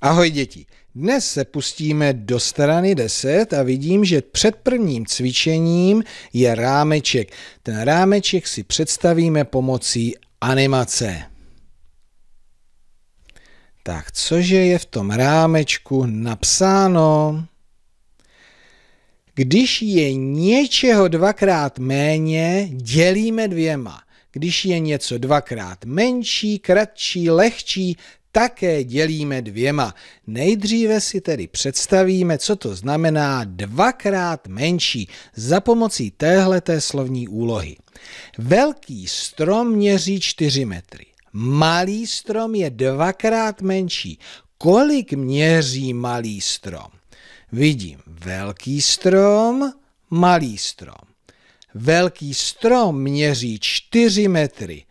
Ahoj děti, dnes se pustíme do strany 10 a vidím, že před prvním cvičením je rámeček. Ten rámeček si představíme pomocí animace. Tak cože je v tom rámečku napsáno? Když je něčeho dvakrát méně, dělíme dvěma. Když je něco dvakrát menší, kratší, lehčí, také dělíme dvěma. Nejdříve si tedy představíme, co to znamená dvakrát menší za pomocí téhleté slovní úlohy. Velký strom měří 4 metry. Malý strom je dvakrát menší. Kolik měří malý strom? Vidím velký strom, malý strom. Velký strom měří 4 metry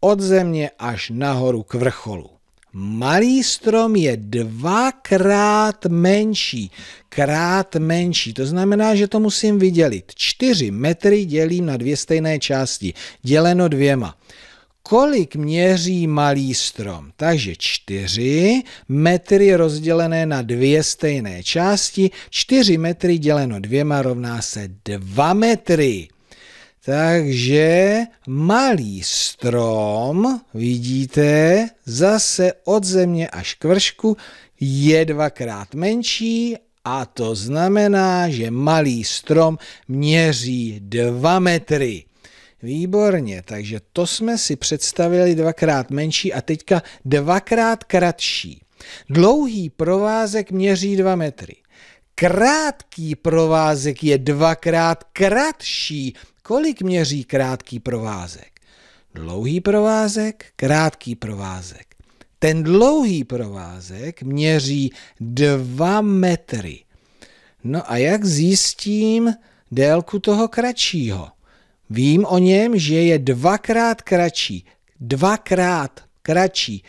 od země až nahoru k vrcholu. Malý strom je dvakrát menší, krát menší. To znamená, že to musím vydělit. 4 metry dělím na dvě stejné části, děleno dvěma kolik měří malý strom. Takže 4 metry rozdělené na dvě stejné části, 4 metry děleno dvěma rovná se 2 metry. Takže malý strom, vidíte, zase od země až k vršku je dvakrát menší a to znamená, že malý strom měří 2 metry. Výborně, takže to jsme si představili dvakrát menší a teďka dvakrát kratší. Dlouhý provázek měří 2 metry. Krátký provázek je dvakrát kratší, Kolik měří krátký provázek? Dlouhý provázek, krátký provázek. Ten dlouhý provázek měří 2 metry. No a jak zjistím délku toho kratšího? Vím o něm, že je dvakrát kratší. Dvakrát kratší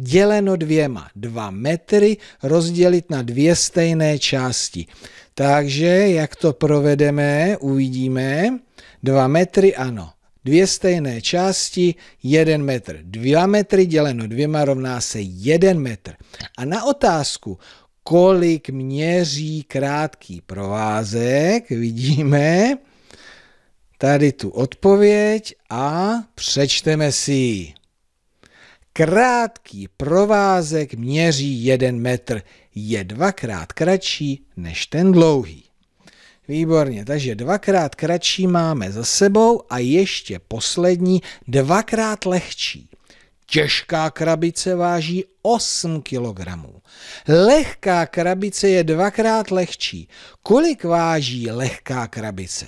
děleno dvěma, dva metry rozdělit na dvě stejné části. Takže jak to provedeme, uvidíme. Dva metry, ano. Dvě stejné části, jeden metr. Dva metry děleno dvěma rovná se jeden metr. A na otázku, kolik měří krátký provázek, vidíme tady tu odpověď a přečteme si ji. Krátký provázek měří jeden metr, je dvakrát kratší než ten dlouhý. Výborně, takže dvakrát kratší máme za sebou a ještě poslední, dvakrát lehčí. Těžká krabice váží 8 kg. Lehká krabice je dvakrát lehčí. Kolik váží lehká krabice?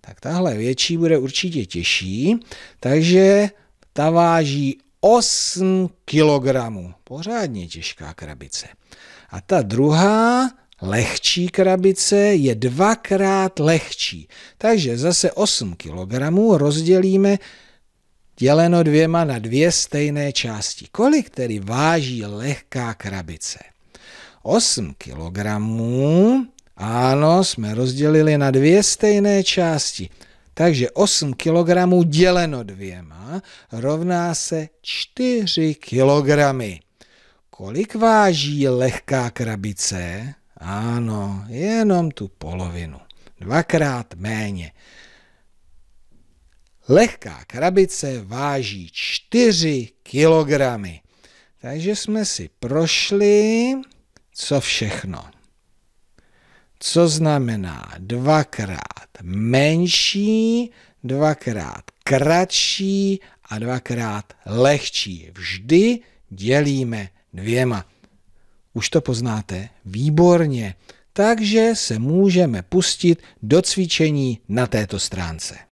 Tak tahle větší bude určitě těžší, takže ta váží 8 kg. Pořádně těžká krabice. A ta druhá lehčí krabice je dvakrát lehčí. Takže zase 8 kg rozdělíme děleno dvěma na dvě stejné části. Kolik tedy váží lehká krabice? 8 kg. Ano, jsme rozdělili na dvě stejné části. Takže 8 kg děleno dvěma rovná se 4 kg. Kolik váží lehká krabice? Ano, jenom tu polovinu. Dvakrát méně. Lehká krabice váží 4 kilogramy. Takže jsme si prošli, co všechno co znamená dvakrát menší, dvakrát kratší a dvakrát lehčí. Vždy dělíme dvěma. Už to poznáte? Výborně. Takže se můžeme pustit do cvičení na této stránce.